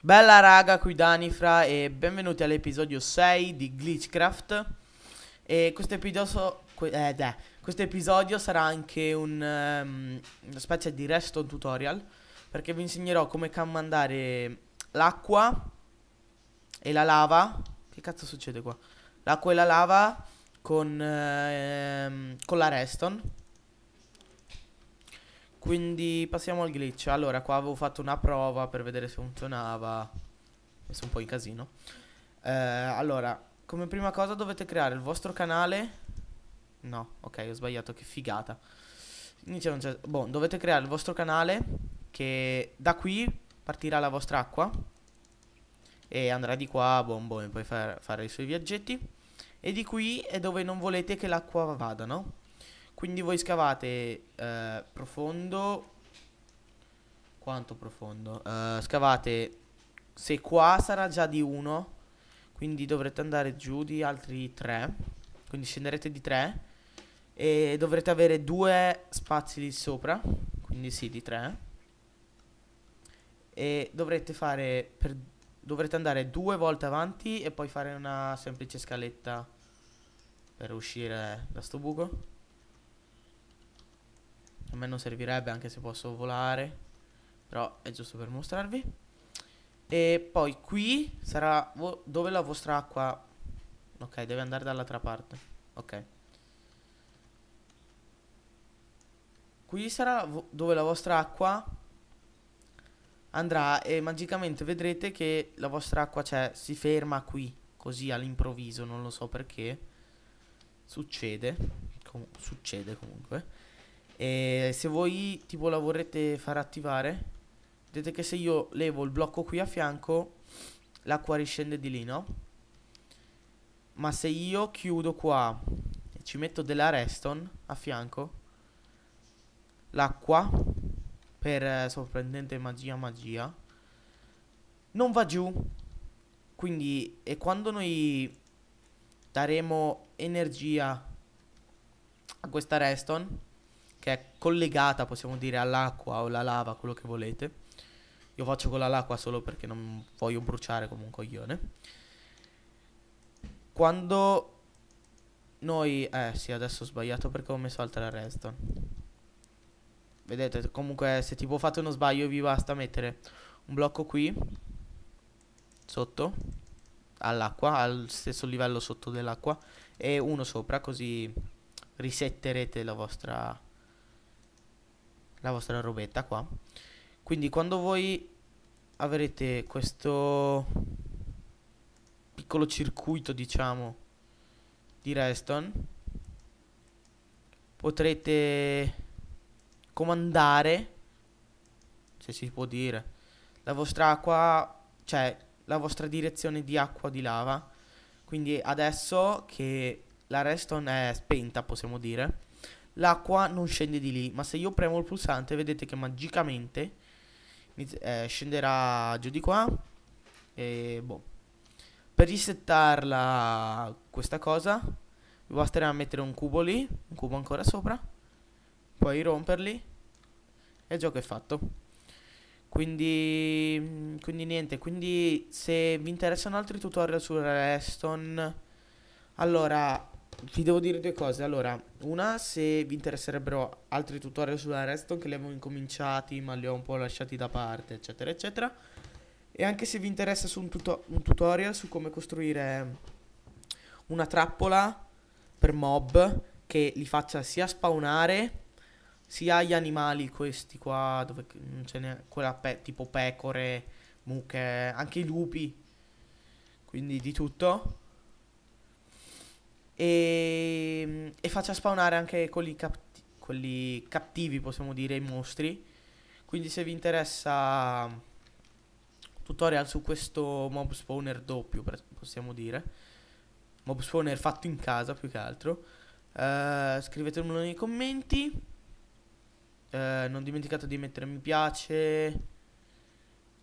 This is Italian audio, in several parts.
Bella raga, qui Danifra e benvenuti all'episodio 6 di Glitchcraft E questo episodio, eh, eh, quest episodio, sarà anche un, um, una specie di resto tutorial Perché vi insegnerò come comandare l'acqua e la lava Che cazzo succede qua? L'acqua e la lava con, eh, con la redstone quindi passiamo al glitch. Allora, qua avevo fatto una prova per vedere se funzionava. Messo un po' in casino. Eh, allora, come prima cosa dovete creare il vostro canale. No, ok, ho sbagliato, che figata. Inizia non c'è... Boh, dovete creare il vostro canale che da qui partirà la vostra acqua e andrà di qua, boom, boom, e poi far, fare i suoi viaggetti. E di qui è dove non volete che l'acqua vada, no? Quindi voi scavate eh, profondo. Quanto profondo? Eh, scavate. Se qua sarà già di 1. Quindi dovrete andare giù di altri 3. Quindi scenderete di 3. E dovrete avere due spazi lì sopra. Quindi sì, di 3 e dovrete fare per, dovrete andare due volte avanti e poi fare una semplice scaletta per uscire da sto buco a me non servirebbe anche se posso volare, però è giusto per mostrarvi. E poi qui sarà dove la vostra acqua... Ok, deve andare dall'altra parte. Ok. Qui sarà dove la vostra acqua andrà e magicamente vedrete che la vostra acqua cioè, si ferma qui, così all'improvviso, non lo so perché. Succede, com succede comunque. E se voi tipo la vorrete far attivare, vedete che se io levo il blocco qui a fianco, l'acqua riscende di lì, no? Ma se io chiudo qua e ci metto della reston a fianco, l'acqua, per eh, sorprendente magia magia, non va giù. Quindi, e quando noi daremo energia a questa reston, che è collegata, possiamo dire, all'acqua o alla lava, quello che volete. Io faccio con l'acqua solo perché non voglio bruciare come un coglione. Quando noi... Eh sì, adesso ho sbagliato perché ho messo altra redstone. Vedete, comunque se tipo fate uno sbaglio vi basta mettere un blocco qui, sotto, all'acqua, al stesso livello sotto dell'acqua, e uno sopra, così risetterete la vostra la vostra robetta qua quindi quando voi avrete questo piccolo circuito diciamo di redstone potrete comandare se si può dire la vostra acqua cioè la vostra direzione di acqua di lava quindi adesso che la redstone è spenta, possiamo dire, l'acqua non scende di lì, ma se io premo il pulsante vedete che magicamente eh, scenderà giù di qua e boh. Per risettarla questa cosa vi basterà mettere un cubo lì, un cubo ancora sopra, poi romperli e il gioco è fatto. Quindi, mm, quindi niente, quindi se vi interessano altri tutorial su Reston, allora vi devo dire due cose. Allora, una, se vi interesserebbero altri tutorial sulla Redstone che li abbiamo incominciati ma li ho un po' lasciati da parte, eccetera, eccetera. E anche se vi interessa su un, tuto- un tutorial su come costruire una trappola per mob che li faccia sia spawnare sia gli animali questi qua dove ce n'è quella pe- tipo pecore, mucche, anche i lupi. Quindi di tutto e, ehm, e faccia spawnare anche quelli, capti- quelli cattivi, possiamo dire, i mostri. Quindi se vi interessa tutorial su questo mob spawner doppio, possiamo dire, mob spawner fatto in casa più che altro, eh, scrivetemelo nei commenti. Eh, non dimenticate di mettere mi piace,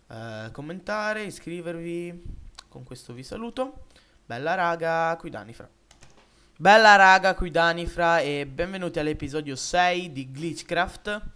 eh, commentare, iscrivervi. Con questo vi saluto. Bella raga, qui Danifra. Bella raga, qui Danifra e benvenuti all'episodio 6 di Glitchcraft